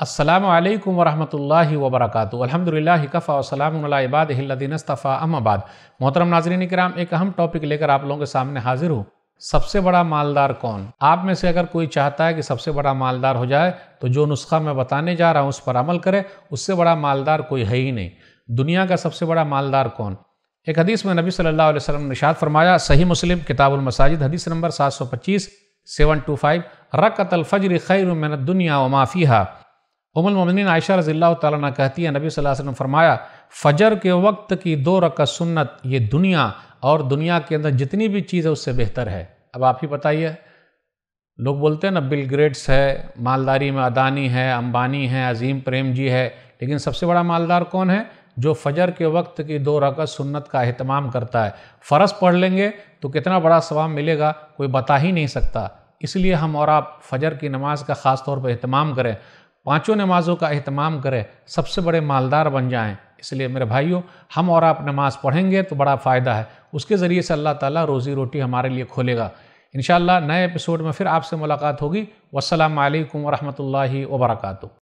असलकम वरहमल वबरक अलहमदिल्ला कफ़ा वसलामबादीनस्तफ़ा अहमाबाद मोहतरम नाजरीन कराम एक अहम टॉपिक लेकर आप लोगों के सामने हाजिर हूँ सबसे बड़ा मालदार कौन आप में से अगर कोई चाहता है कि सबसे बड़ा मालदार हो जाए तो जो नुस्खा मैं बताने जा रहा हूँ उस पर अमल करे उससे बड़ा मालदार कोई है ही नहीं दुनिया का सबसे बड़ा मालदार कौन एक हदीस में नबी सल्लल्लाहु अलैहि वसल्लम ने शाद फरमाया सही मुस्लिम किताबुल मसाजिद हदीस नंबर 725 725 रकत अलफजर खैर दुनिया व माफ़ी उमलमिन आयशा रज़ी तैना कहती है नबी वसल्लल्लाहु अलैहि वसल्लम फरमाया फ़जर के वक्त की दो रकत सुन्नत ये दुनिया और दुनिया के अंदर जितनी भी चीज़ है उससे बेहतर है अब आप ही बताइए लोग बोलते हैं ना बिल ग्रेट्स है मालदारी में अदानी है अंबानी है अजीम प्रेम जी है लेकिन सबसे बड़ा मालदार कौन है जो फजर के वक्त की दो रकत सुन्नत का अहतमाम करता है फ़र्ज़ पढ़ लेंगे तो कितना बड़ा स्वाब मिलेगा कोई बता ही नहीं सकता इसलिए हम और आप फजर की नमाज़ का ख़ास तौर पर अहतमाम करें पाँचों नमाज़ों का अहतमाम करें सबसे बड़े मालदार बन जाएं इसलिए मेरे भाइयों हम और आप नमाज़ पढ़ेंगे तो बड़ा फ़ायदा है उसके ज़रिए से अल्लाह ताला रोज़ी रोटी हमारे लिए खोलेगा इन नए एपिसोड में फिर आपसे मुलाकात होगी वालकम वरहमल वर्का